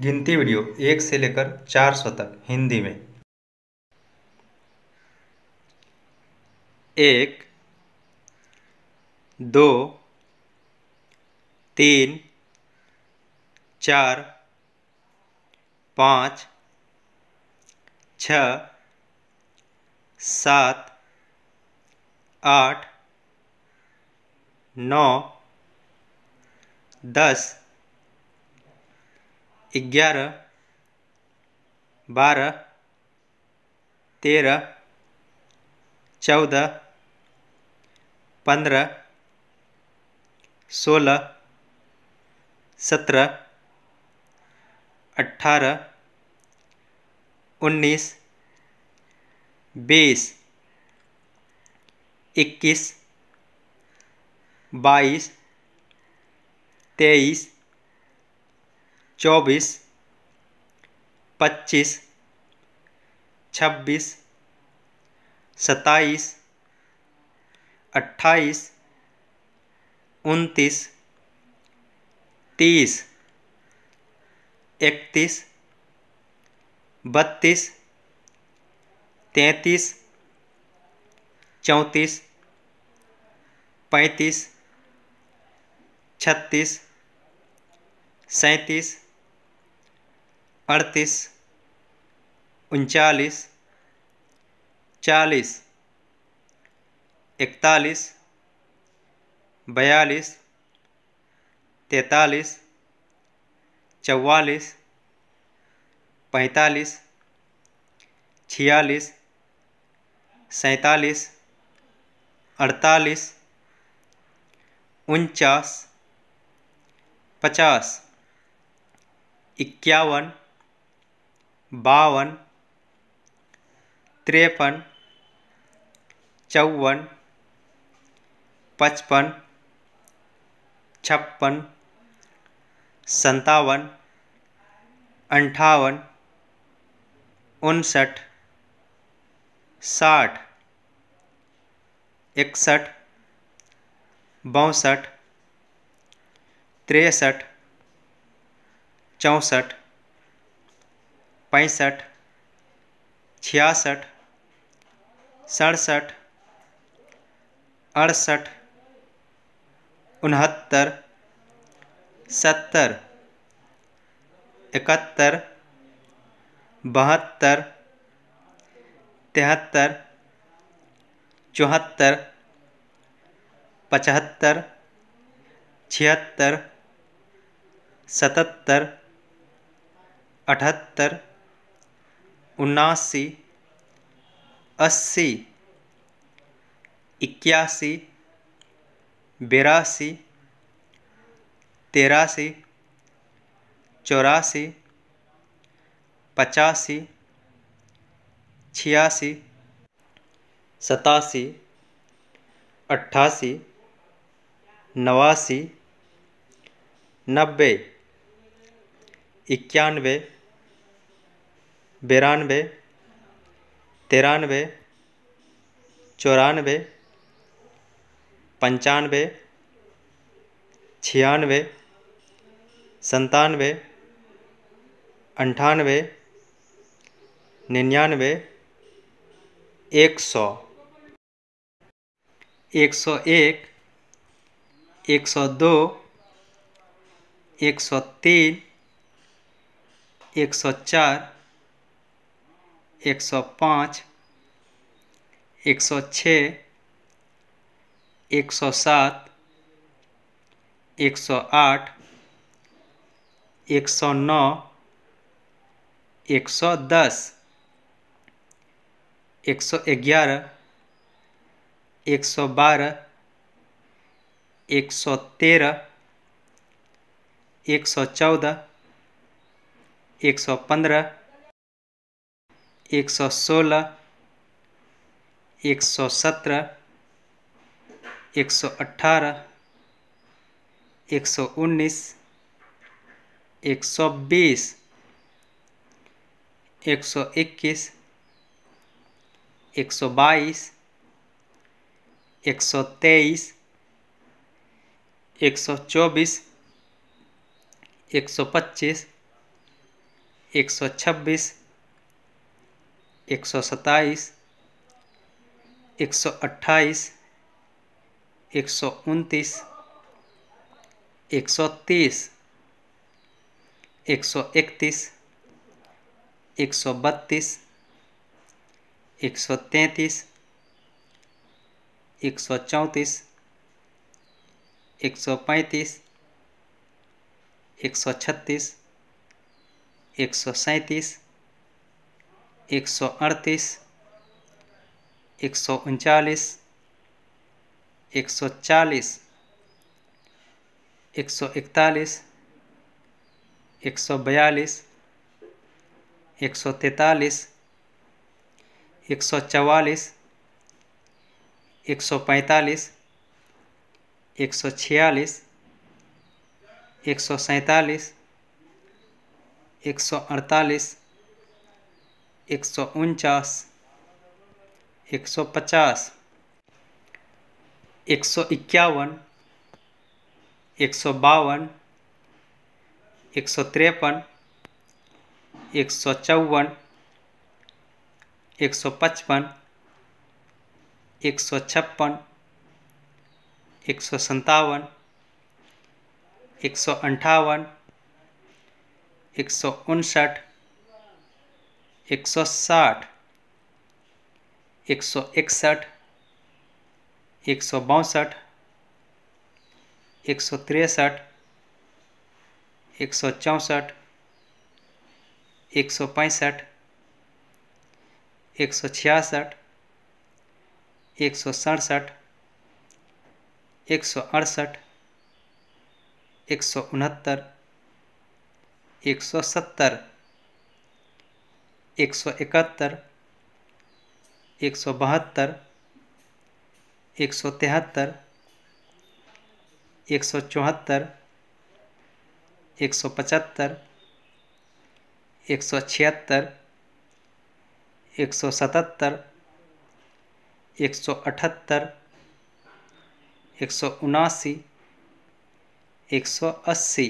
गिनती वीडियो एक से लेकर चार सौ तक हिंदी में एक दो तीन चार पाँच छ सात आठ नौ दस ग्यारह बारह तेरह चौदह पंद्रह सोलह सत्रह अट्ठारह उन्नीस बीस इक्कीस बाईस तेईस चौबीस पच्चीस छब्बीस सत्ताईस अट्ठाईस उनतीस तीस इकतीस बत्तीस तैंतीस चौंतीस पैंतीस छत्तीस सैंतीस अड़तीस उनचालीस चालीस इकतालीस बयालीस तैतालीस चवालीस पैंतालीस छियालीस सैंतालीस अड़तालीस उनचास पचास इक्यावन बावन तिरपन चौवन पचपन छप्पन सतावन अंठावन उनसठ साठ इकसठ बासठ तिरसठ चौंसठ पैंसठ छियासठ सड़सठ अड़सठ उनहत्तर सत्तर इकहत्तर बहत्तर तिहत्तर चौहत्तर पचहत्तर छिहत्तर सतहत्तर अठहत्तर उन्नासी अस्सी इक्यासी बेरासी तेरासी चौरासी पचासी छियासी सतासी अट्ठासी नवासी नब्बे इक्यानवे बिरानवे तिरानवे चौरानवे पंचानवे छियानवे संतानवे अंठानवे निन्यानवे एक सौ एक सौ एक एक सौ दो एक सौ तीन एक सौ चार एक सौ पाँच एक सौ छः एक सौ सात एक सौ आठ एक सौ नौ एक सौ दस एक सौ ग्यारह एक सौ बारह एक सौ तेरह एक सौ चौदह एक सौ पंद्रह एक सौ सोलह एक सौ सत्रह एक सौ अट्ठारह एक सौ उन्नीस एक सौ बीस एक सौ इक्कीस एक सौ बाईस एक सौ तेईस एक सौ चौबीस एक सौ पच्चीस एक सौ छब्बीस एक सौ सत्ताईस एक सौ अट्ठाईस एक सौ उनतीस एक सौ तीस एक सौ इकतीस एक सौ बत्तीस एक सौ तैंतीस एक सौ चौंतीस एक सौ पैंतीस एक सौ छत्तीस एक सौ सैंतीस एक सौ अड़तीस एक सौ उनचालीस एक सौ चालीस एक सौ इकतालीस एक सौ बयालीस एक सौ तैतालीस एक सौ चवालीस एक सौ पैंतालीस एक सौ छियालीस एक सौ सैंतालीस एक सौ अड़तालीस एक सौ उनचास एक सौ पचास एक सौ इक्यावन एक सौ बावन एक सौ तिरपन एक सौ चौवन एक सौ पचपन एक सौ छप्पन एक सौ सत्तावन एक सौ अंठावन एक सौ उनसठ एक सौ साठ एक सौ इकसठ एक सौ बासठ एक सौ तिरसठ एक सौ चौंसठ एक सौ पैंसठ एक सौ छियासठ एक सौ सड़सठ एक सौ अड़सठ एक सौ उनहत्तर एक सौ सत्तर एक सौ इकहत्तर एक सौ बहत्तर एक सौ तिहत्तर एक सौ चौहत्तर एक सौ पचहत्तर एक सौ छिहत्तर एक सौ सतहत्तर एक सौ अठहत्तर एक सौ उनासी एक सौ अस्सी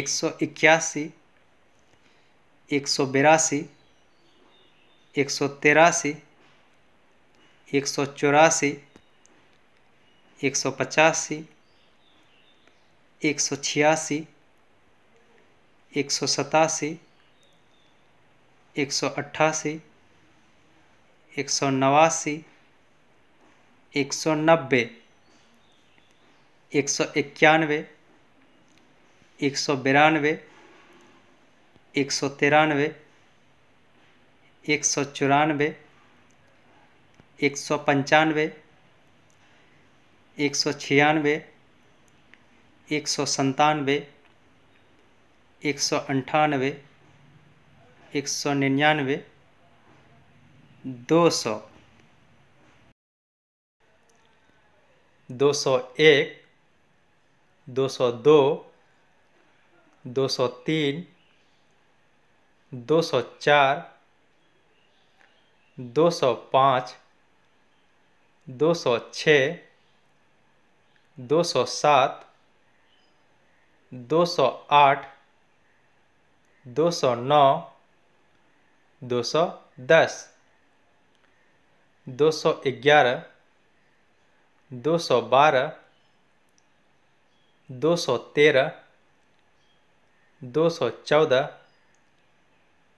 एक सौ इक्यासी एक सौ बिरासी एक सौ तिरासी एक सौ चौरासी एक सौ पचासी एक सौ छियासी एक सौ सतासी एक सौ अट्ठासी एक सौ नवासी एक सौ नब्बे एक सौ इक्यानवे एक सौ बिरानवे एक सौ तिरानवे एक सौ चौरानवे एक सौ पंचानवे एक सौ छियानवे एक सौ संतानवे एक सौ अंठानवे एक सौ निन्यानवे दो सौ दो सौ एक दो सौ दो दो सौ तीन दो सौ चार दो सौ पाँच दो सौ छः दो सौ सात दो सौ आठ दो सौ नौ दो सौ दस दो सौ ग्यारह दो सौ बारह दो सौ तेरह दो सौ चौदह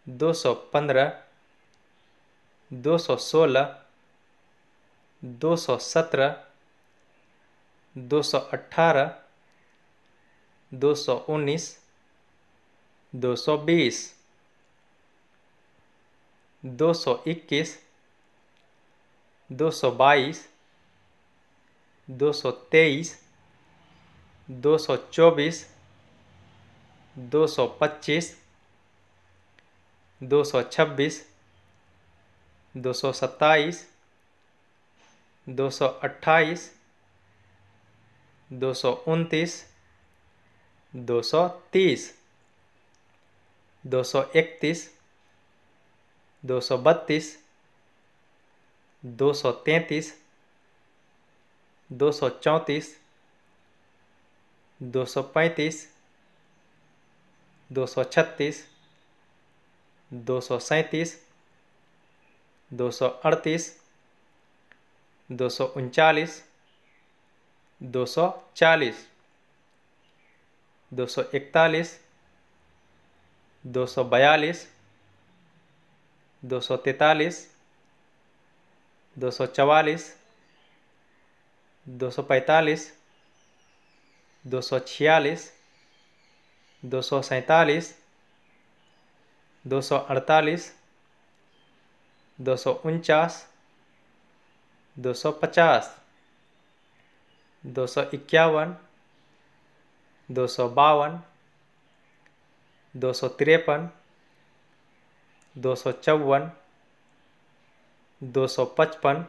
दो सौ पंद्रह दो सौ सोलह दो सौ सत्रह दो सौ अट्ठारह दो सौ उन्नीस दो सौ बीस दो सौ इक्कीस दो सौ बाईस दो सौ तेईस दो सौ चौबीस दो सौ पच्चीस दो सौ छब्बीस दो सौ सत्ताईस दो सौ अट्ठाईस दो सौ उनतीस दो सौ तीस दो सौ इकतीस दो सौ बत्तीस दो सौ तैंतीस दो सौ चौंतीस दो सौ पैंतीस दो सौ छत्तीस दो सौ सैंतीस दो सौ अड़तीस दो सौ उनचालीस दो सौ चालीस दो सौ इकतालीस दो सौ बयालीस दो सौ तैतालीस दो सौ चवालीस दो सौ पैंतालीस दो सौ छियालीस दो सौ सैंतालीस दो सौ अड़तालीस दो सौ उनचास दो सौ पचास दो सौ इक्यावन दो सौ बावन दो सौ तिरपन दो सौ चौवन दो सौ पचपन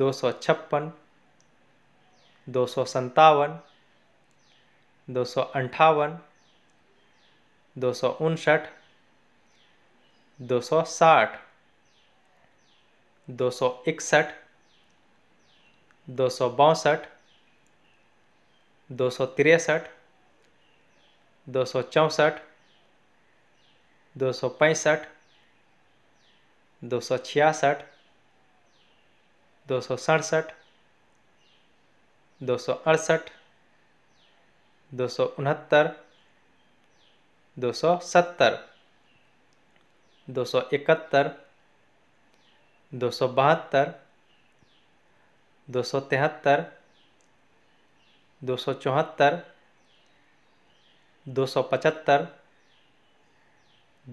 दो सौ छप्पन दो सौ संतावन दो सौ अंठावन दो सौ उनसठ दो सौ साठ दो सौ इकसठ दो सौ बासठ दो सौ तिरसठ दो सौ चौंसठ दो सौ पैंसठ दो सौ छियासठ दो सौ सड़सठ दो सौ अड़सठ दो सौ उनहत्तर दो सौ सत्तर दो सौ इकहत्तर दो सौ बहत्तर दो सौ तिहत्तर दो सौ चौहत्तर दो सौ पचहत्तर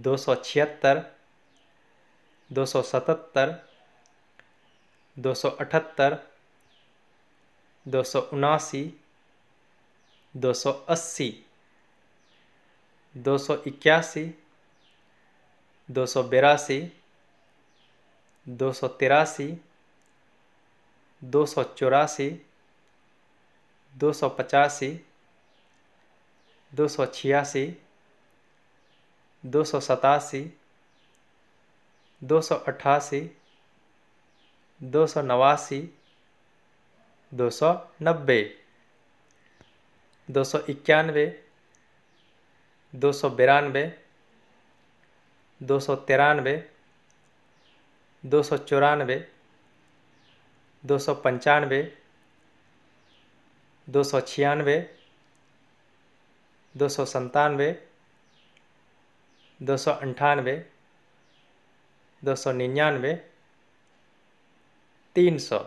दो सौ छिहत्तर दो सौ सतहत्तर दो सौ अठहत्तर दो सौ उनासी दो सौ अस्सी दो सौ इक्यासी दो सौ बिरासी दो सौ तिरासी दो सौ चौरासी दो सौ पचासी दो सौ छियासी दो सौ सतासी दो सौ अट्ठासी दो सौ नवासी दो सौ नब्बे दो सौ इक्यानवे दो सौ बिरानवे दो सौ तिरानवे दो सौ चौरानवे दो सौ पंचानवे दो सौ छियानवे दो सौ संतानवे दो सौ अंठानवे दो सौ निन्यानवे तीन सौ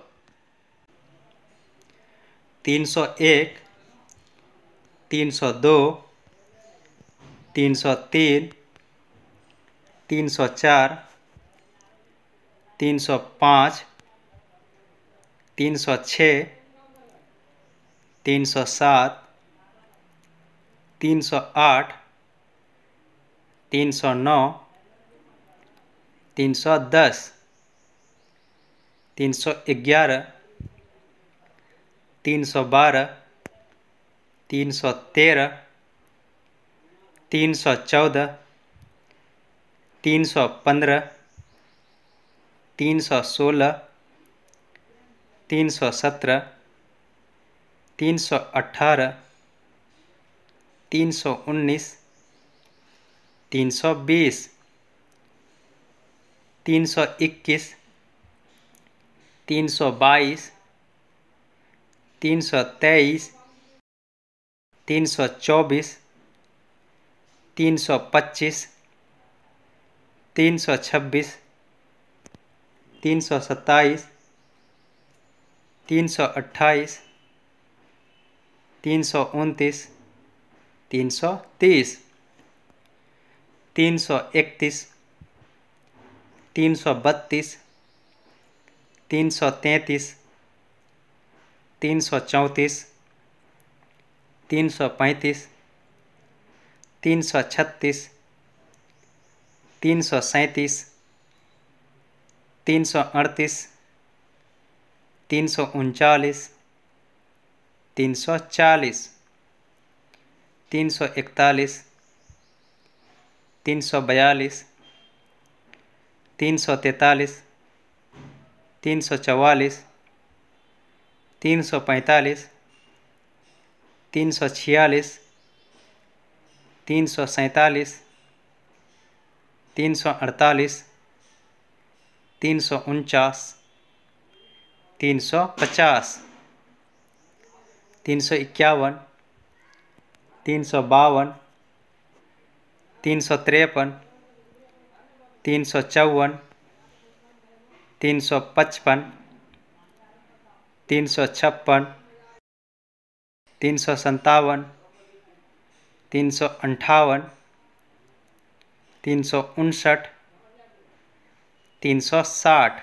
तीन सौ एक तीन सौ दो तीन सौ तीन तीन सौ चार तीन सौ पाँच तीन सौ छः तीन सौ सात तीन सौ आठ तीन सौ नौ तीन सौ दस तीन सौ ग्यारह तीन सौ बारह तीन सौ तेरह तीन सौ चौदह तीन सौ पंद्रह तीन सौ सोलह तीन सौ सत्रह तीन सौ अट्ठारह तीन सौ उन्नीस तीन सौ बीस तीन सौ इक्कीस तीन सौ बाईस तीन सौ तेईस तीन सौ चौबीस तीन सौ पच्चीस तीन सौ छब्बीस तीन सौ सत्ताईस तीन सौ अट्ठाईस तीन सौ उनतीस तीन सौ तीस तीन सौ इकतीस तीन सौ बत्तीस तीन सौ तैंतीस तीन सौ चौंतीस तीन सौ पैंतीस तीन सौ छत्तीस तीन सौ सैंतीस तीन सौ अड़तीस तीन सौ उनचालीस तीन सौ चालीस तीन सौ इकतालीस तीन सौ बयालीस तीन सौ तैंतालीस तीन सौ चवालीस तीन सौ पैंतालीस तीन सौ छियालीस तीन सौ सैंतालीस तीन सौ अड़तालीस तीन सौ उनचास तीन सौ पचास तीन सौ इक्यावन तीन सौ बावन तीन सौ तिरपन तीन सौ चौवन तीन सौ पचपन तीन सौ छप्पन तीन सौ संतावन तीन सौ अंठावन तीन सौ उनसठ तीन सौ साठ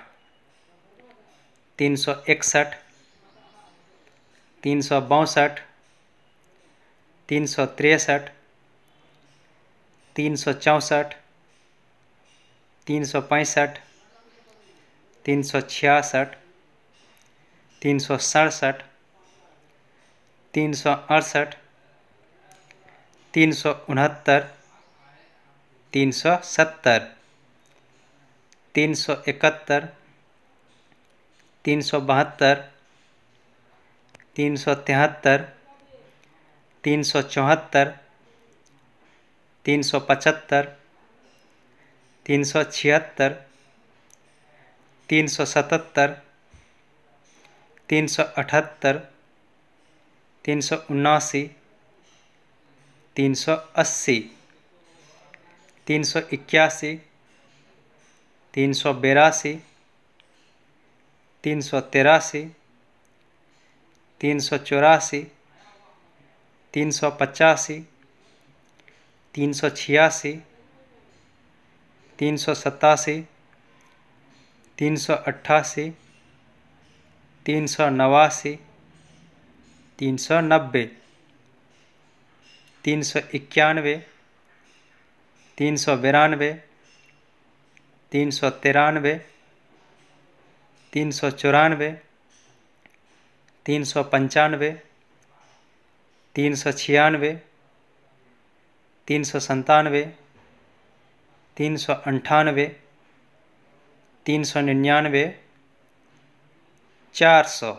तीन सौ इकसठ तीन सौ बासठ तीन सौ तिरसठ तीन सौ चौंसठ तीन सौ पैंसठ तीन सौ छियासठ तीन सौ सड़सठ तीन सौ अड़सठ तीन सौ उनहत्तर तीन सौ सत्तर तीन सौ इकहत्तर तीन सौ बहत्तर तीन सौ तिहत्तर तीन सौ चौहत्तर तीन सौ पचहत्तर तीन सौ छिहत्तर तीन सौ सतहत्तर तीन सौ अठहत्तर तीन सौ उन्नासी तीन सौ अस्सी तीन सौ इक्यासी तीन सौ बेरासी तीन सौ तिरासी तीन सौ चौरासी तीन सौ पचासी तीन सौ छियासी तीन सौ सतासी तीन सौ अट्ठासी तीन सौ नवासी तीन सौ नब्बे तीन सौ इक्यानवे तीन सौ बिरानवे तीन सौ तिरानवे तीन सौ चौरानवे तीन सौ पंचानवे तीन सौ छियानवे तीन सौ संतानवे तीन सौ अंठानवे तीन सौ निन्यानवे चार सौ